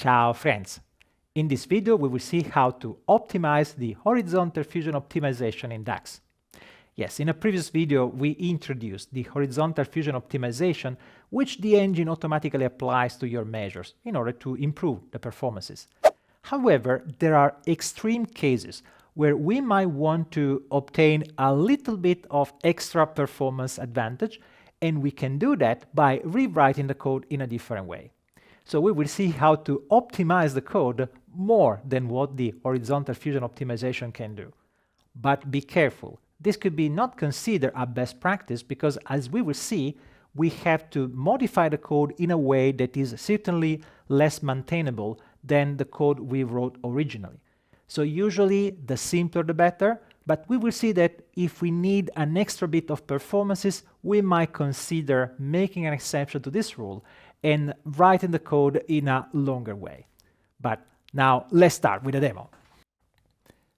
Ciao friends! In this video we will see how to optimize the horizontal fusion optimization in DAX. Yes, in a previous video we introduced the horizontal fusion optimization which the engine automatically applies to your measures in order to improve the performances. However, there are extreme cases where we might want to obtain a little bit of extra performance advantage and we can do that by rewriting the code in a different way. So we will see how to optimize the code more than what the horizontal fusion optimization can do. But be careful. This could be not considered a best practice because as we will see, we have to modify the code in a way that is certainly less maintainable than the code we wrote originally. So usually the simpler the better, but we will see that if we need an extra bit of performances, we might consider making an exception to this rule and writing the code in a longer way. But now let's start with a demo.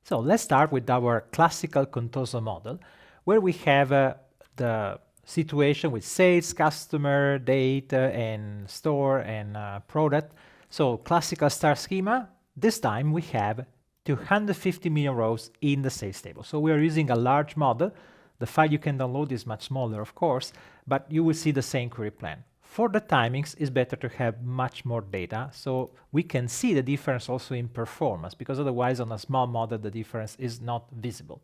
So let's start with our classical Contoso model, where we have uh, the situation with sales, customer, date, uh, and store, and uh, product. So classical star schema, this time we have 250 million rows in the sales table. So we are using a large model. The file you can download is much smaller, of course, but you will see the same query plan. For the timings, it's better to have much more data, so we can see the difference also in performance, because otherwise on a small model, the difference is not visible.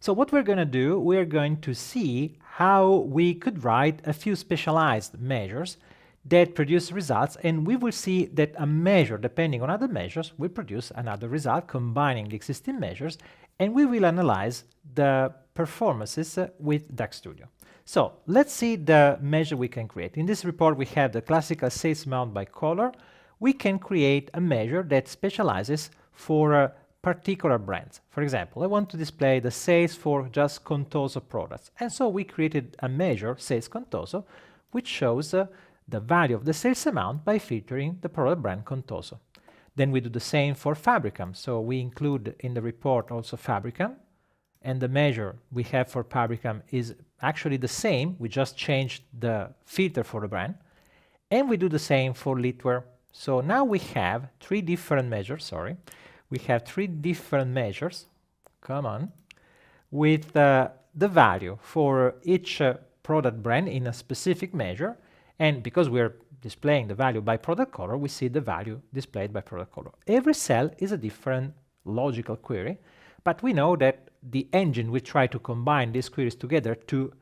So what we're going to do, we're going to see how we could write a few specialized measures that produce results, and we will see that a measure, depending on other measures, will produce another result combining the existing measures, and we will analyze the performances uh, with DAX Studio. So let's see the measure we can create. In this report, we have the classical sales amount by color. We can create a measure that specializes for uh, particular brands. For example, I want to display the sales for just Contoso products. And so we created a measure, sales Contoso, which shows uh, the value of the sales amount by featuring the product brand Contoso. Then we do the same for Fabricam. So we include in the report also Fabricam and the measure we have for Fabricam is actually the same. We just changed the filter for the brand. And we do the same for Litware. So now we have three different measures, sorry. We have three different measures, come on, with uh, the value for each uh, product brand in a specific measure. And because we're displaying the value by product color, we see the value displayed by product color. Every cell is a different logical query but we know that the engine will try to combine these queries together to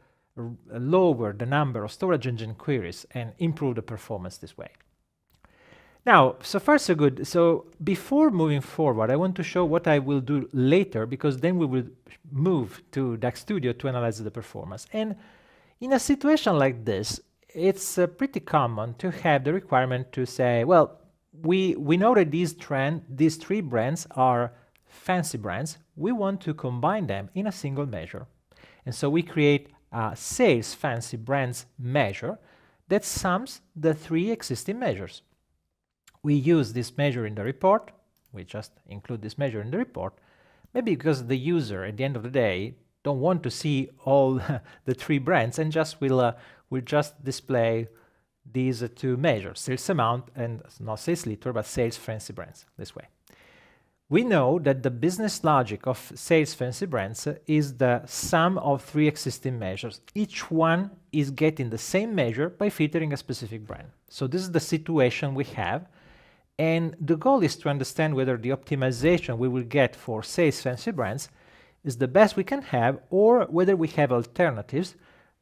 lower the number of storage engine queries and improve the performance this way. Now, so far so good. So before moving forward, I want to show what I will do later because then we will move to DAX Studio to analyze the performance. And in a situation like this, it's uh, pretty common to have the requirement to say, well, we, we know that these, trend, these three brands are fancy brands we want to combine them in a single measure. And so we create a sales fancy brands measure that sums the three existing measures. We use this measure in the report, we just include this measure in the report, maybe because the user at the end of the day don't want to see all the three brands and just will uh, will just display these two measures, sales amount and not sales liter, but sales fancy brands this way we know that the business logic of sales fancy brands is the sum of three existing measures. Each one is getting the same measure by filtering a specific brand. So this is the situation we have. And the goal is to understand whether the optimization we will get for sales fancy brands is the best we can have or whether we have alternatives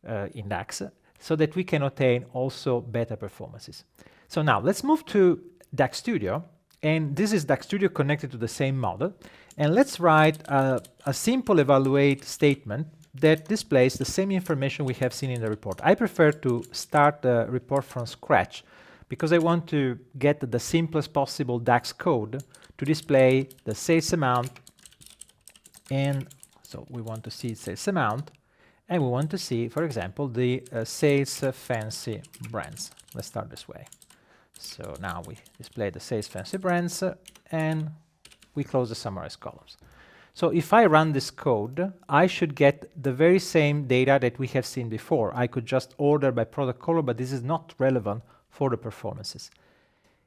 uh, in DAX so that we can obtain also better performances. So now let's move to DAX Studio and this is DAX Studio connected to the same model. And let's write a, a simple evaluate statement that displays the same information we have seen in the report. I prefer to start the report from scratch because I want to get the simplest possible DAX code to display the sales amount and so we want to see sales amount and we want to see, for example, the uh, sales uh, fancy brands. Let's start this way. So now we display the sales fancy brands uh, and we close the summarized columns. So if I run this code, I should get the very same data that we have seen before. I could just order by product color, but this is not relevant for the performances.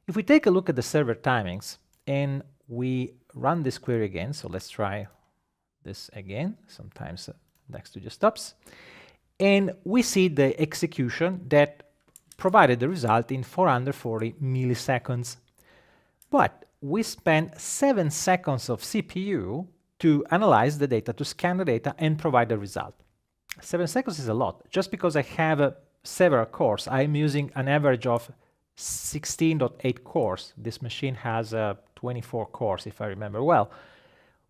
If we take a look at the server timings and we run this query again, so let's try this again, sometimes uh, next to just stops, and we see the execution that provided the result in 440 milliseconds. But we spent 7 seconds of CPU to analyze the data, to scan the data and provide the result. 7 seconds is a lot. Just because I have uh, several cores, I'm using an average of 16.8 cores. This machine has uh, 24 cores, if I remember well.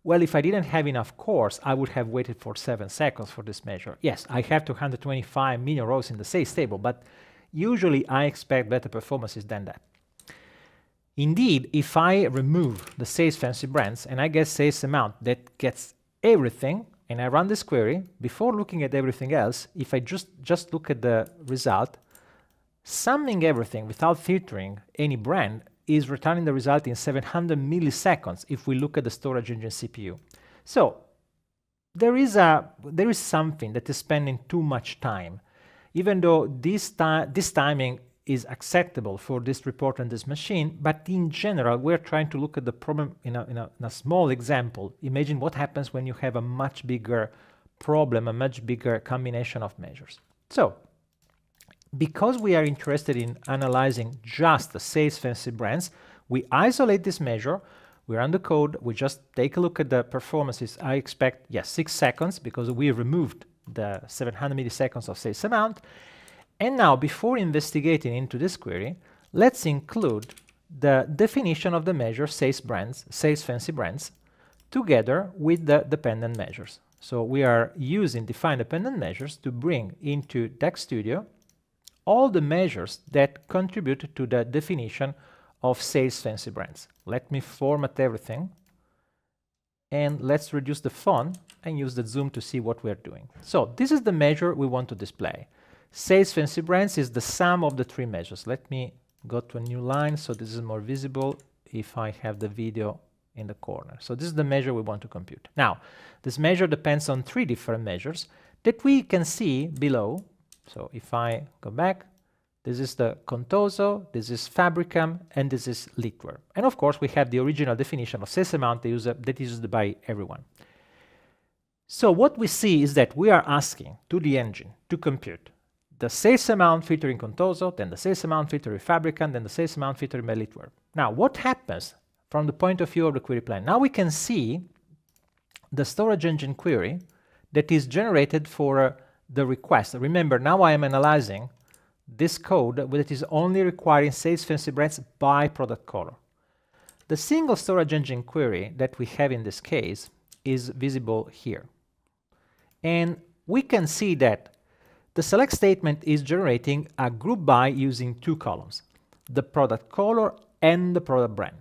Well, if I didn't have enough cores, I would have waited for 7 seconds for this measure. Yes, I have 225 million rows in the sales table, but usually I expect better performances than that. Indeed, if I remove the sales fancy brands and I get sales amount that gets everything and I run this query, before looking at everything else, if I just, just look at the result, summing everything without filtering any brand is returning the result in 700 milliseconds if we look at the storage engine CPU. So there is, a, there is something that is spending too much time even though this, ti this timing is acceptable for this report and this machine, but in general, we're trying to look at the problem in a, in a, in a small example. Imagine what happens when you have a much bigger problem, a much bigger combination of measures. So, because we are interested in analyzing just the sales fancy brands, we isolate this measure, we run the code, we just take a look at the performances. I expect, yes, six seconds because we removed the 700 milliseconds of sales amount. And now, before investigating into this query, let's include the definition of the measure sales brands, sales fancy brands, together with the dependent measures. So we are using define dependent measures to bring into DAX Studio all the measures that contribute to the definition of sales fancy brands. Let me format everything and let's reduce the font and use the zoom to see what we're doing. So this is the measure we want to display. Sales Fancy Brands is the sum of the three measures. Let me go to a new line so this is more visible if I have the video in the corner. So this is the measure we want to compute. Now, this measure depends on three different measures that we can see below. So if I go back, this is the Contoso, this is Fabricam, and this is Liquor. And of course, we have the original definition of sales amount that, user, uh, that is used by everyone. So what we see is that we are asking to the engine to compute the sales amount filtering Contoso, then the sales amount filtering fabricum, then the sales amount filtering by Liquor. Now, what happens from the point of view of the query plan? Now we can see the storage engine query that is generated for uh, the request. Remember, now I am analyzing this code it is only requiring sales fancy brands by product color. The single storage engine query that we have in this case is visible here. And we can see that the select statement is generating a group by using two columns, the product color and the product brand.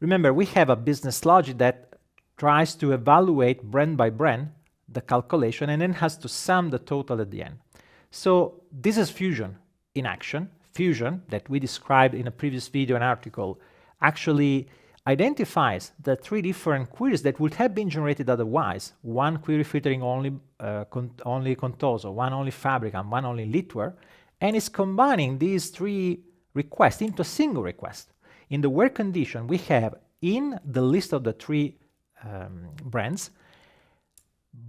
Remember, we have a business logic that tries to evaluate brand by brand the calculation and then has to sum the total at the end. So this is fusion in action, fusion, that we described in a previous video and article, actually identifies the three different queries that would have been generated otherwise, one query filtering only, uh, con only Contoso, one only Fabric, and one only Litware, and it's combining these three requests into a single request. In the work condition, we have in the list of the three um, brands,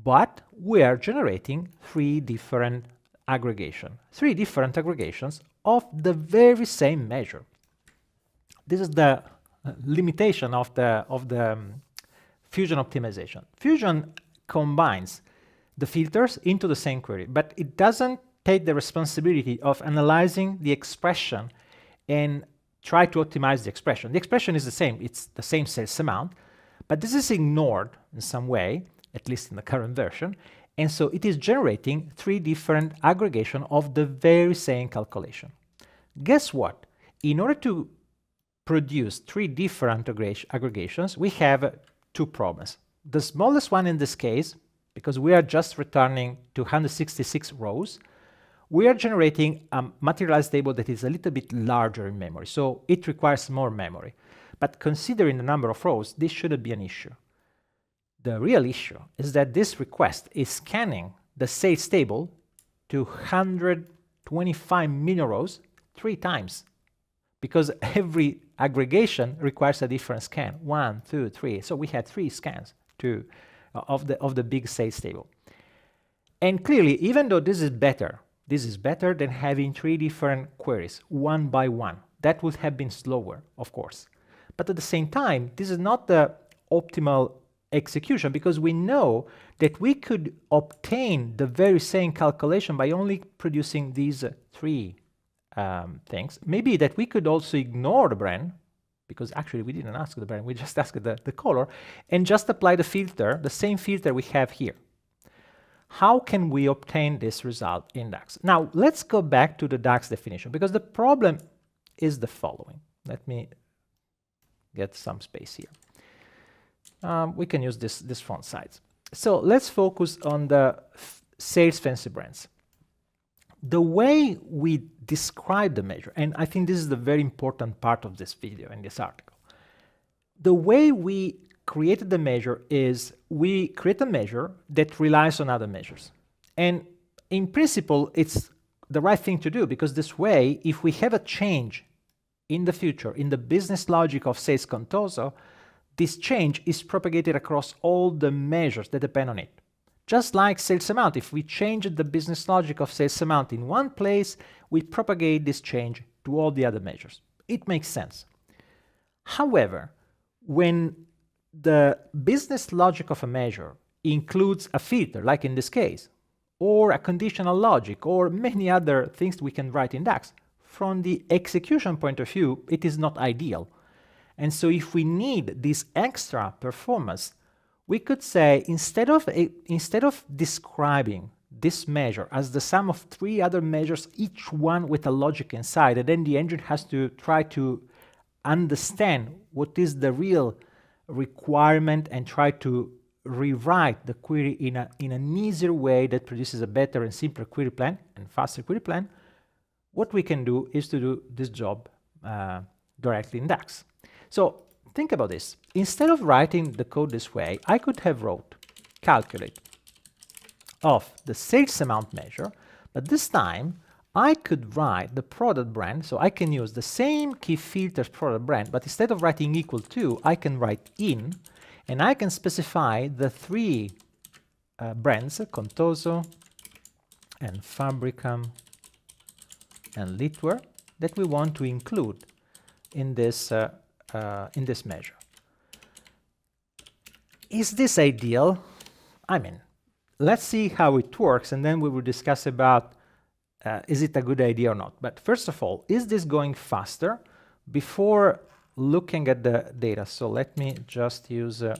but we are generating three different aggregation, three different aggregations of the very same measure. This is the uh, limitation of the, of the um, fusion optimization. Fusion combines the filters into the same query, but it doesn't take the responsibility of analyzing the expression and try to optimize the expression. The expression is the same, it's the same sales amount, but this is ignored in some way, at least in the current version, and so it is generating three different aggregation of the very same calculation. Guess what? In order to produce three different aggregations, we have two problems. The smallest one in this case, because we are just returning 266 rows, we are generating a materialized table that is a little bit larger in memory, so it requires more memory. But considering the number of rows, this shouldn't be an issue the real issue is that this request is scanning the sales table to 125 million rows three times because every aggregation requires a different scan one two three so we had three scans to uh, of the of the big sales table and clearly even though this is better this is better than having three different queries one by one that would have been slower of course but at the same time this is not the optimal execution because we know that we could obtain the very same calculation by only producing these three um, things. Maybe that we could also ignore the brand because actually we didn't ask the brand, we just asked the, the color and just apply the filter, the same filter we have here. How can we obtain this result in DAX? Now let's go back to the DAX definition because the problem is the following. Let me get some space here um, we can use this, this font size. So let's focus on the sales fancy brands. The way we describe the measure, and I think this is the very important part of this video and this article. The way we created the measure is we create a measure that relies on other measures. And in principle, it's the right thing to do because this way, if we have a change in the future in the business logic of sales contoso, this change is propagated across all the measures that depend on it. Just like sales amount, if we change the business logic of sales amount in one place, we propagate this change to all the other measures. It makes sense. However, when the business logic of a measure includes a filter, like in this case, or a conditional logic, or many other things we can write in DAX, from the execution point of view, it is not ideal and so if we need this extra performance, we could say instead of, a, instead of describing this measure as the sum of three other measures, each one with a logic inside, and then the engine has to try to understand what is the real requirement and try to rewrite the query in, a, in an easier way that produces a better and simpler query plan and faster query plan, what we can do is to do this job uh, directly in DAX. So think about this. Instead of writing the code this way, I could have wrote calculate of the sales amount measure, but this time I could write the product brand, so I can use the same key filters product brand, but instead of writing equal to, I can write in, and I can specify the three uh, brands, Contoso and Fabricam and Litware, that we want to include in this uh, uh, in this measure. Is this ideal? I mean, let's see how it works and then we will discuss about uh, is it a good idea or not. But first of all, is this going faster? Before looking at the data, so let me just use uh,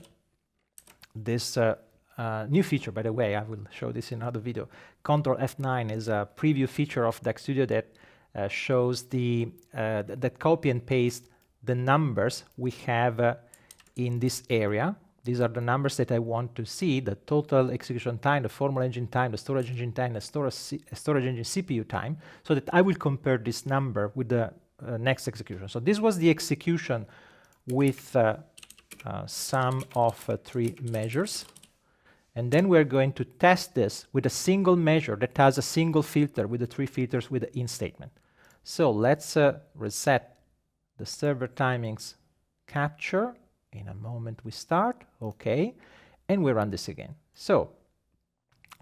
this uh, uh new feature, by the way, I will show this in another video. Control F9 is a preview feature of DAX Studio that uh, shows the uh, th that copy and paste the numbers we have uh, in this area. These are the numbers that I want to see, the total execution time, the formal engine time, the storage engine time, the storage, uh, storage engine CPU time, so that I will compare this number with the uh, next execution. So this was the execution with uh, uh sum of uh, three measures. And then we're going to test this with a single measure that has a single filter with the three filters with the in statement. So let's reset the server timings capture. In a moment we start, okay, and we run this again. So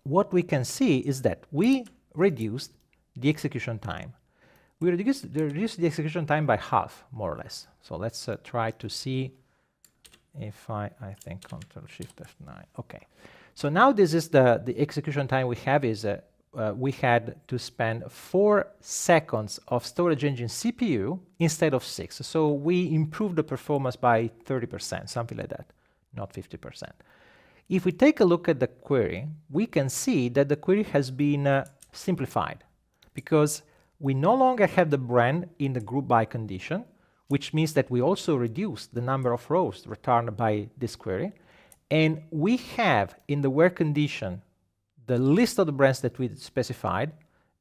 what we can see is that we reduced the execution time. We reduced, reduced the execution time by half, more or less. So let's uh, try to see if I, I think Control Shift F9. Okay. So now this is the, the execution time we have is uh, uh, we had to spend four seconds of storage engine CPU instead of six. So we improved the performance by 30%, something like that, not 50%. If we take a look at the query, we can see that the query has been uh, simplified because we no longer have the brand in the group by condition, which means that we also reduce the number of rows returned by this query. And we have in the where condition the list of the brands that we specified,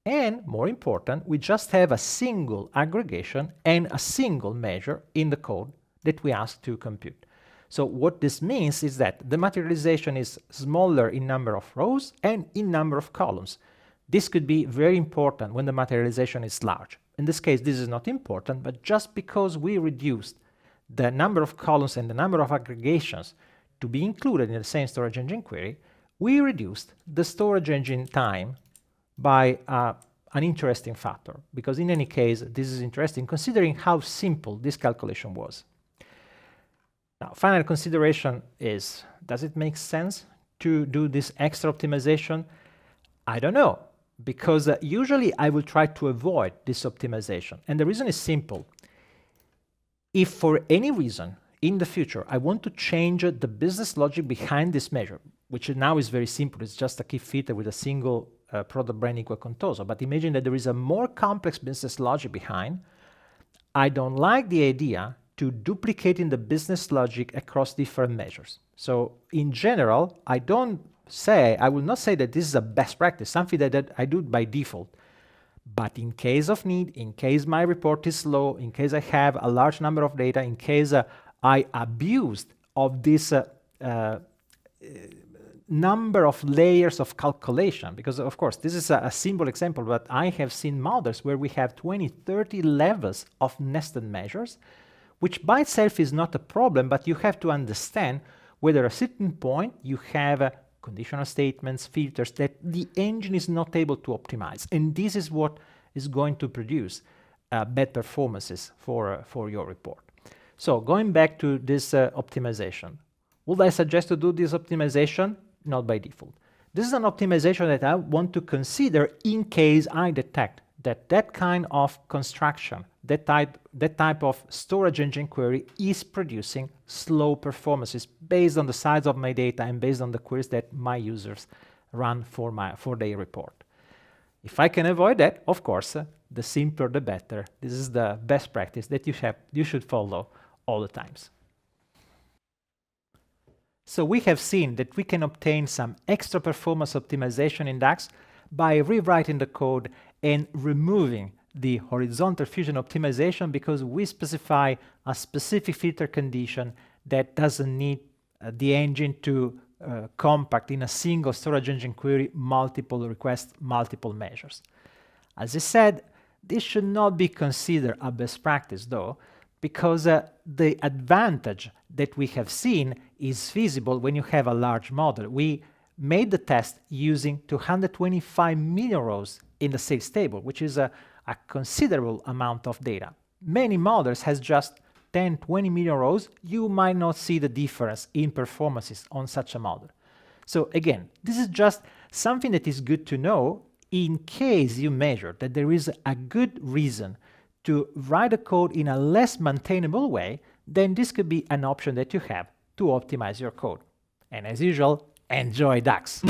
and more important, we just have a single aggregation and a single measure in the code that we ask to compute. So what this means is that the materialization is smaller in number of rows and in number of columns. This could be very important when the materialization is large. In this case, this is not important, but just because we reduced the number of columns and the number of aggregations to be included in the same storage engine query, we reduced the storage engine time by uh, an interesting factor, because in any case, this is interesting considering how simple this calculation was. Now, final consideration is, does it make sense to do this extra optimization? I don't know, because uh, usually I will try to avoid this optimization. And the reason is simple. If for any reason in the future I want to change the business logic behind this measure, which now is very simple. It's just a key fitter with a single uh, product brand equal Contoso. But imagine that there is a more complex business logic behind. I don't like the idea to duplicating the business logic across different measures. So in general, I don't say, I will not say that this is a best practice, something that, that I do by default. But in case of need, in case my report is slow, in case I have a large number of data, in case uh, I abused of this uh, uh, number of layers of calculation, because of course this is a, a, simple example, but I have seen models where we have 20, 30 levels of nested measures, which by itself is not a problem, but you have to understand whether at a certain point you have a uh, conditional statements, filters that the engine is not able to optimize. And this is what is going to produce uh, bad performances for, uh, for your report. So going back to this uh, optimization, would I suggest to do this optimization? not by default. This is an optimization that I want to consider in case I detect that that kind of construction, that type, that type of storage engine query is producing slow performances based on the size of my data and based on the queries that my users run for, my, for their report. If I can avoid that, of course, uh, the simpler the better. This is the best practice that you, have, you should follow all the times. So we have seen that we can obtain some extra performance optimization in DAX by rewriting the code and removing the horizontal fusion optimization because we specify a specific filter condition that doesn't need uh, the engine to uh, compact in a single storage engine query multiple requests, multiple measures. As I said, this should not be considered a best practice though, because uh, the advantage that we have seen is feasible when you have a large model. We made the test using 225 million rows in the sales table, which is a, a considerable amount of data. Many models has just 10, 20 million rows, you might not see the difference in performances on such a model. So again, this is just something that is good to know in case you measure that there is a good reason to write a code in a less maintainable way, then this could be an option that you have to optimize your code. And as usual, enjoy DAX!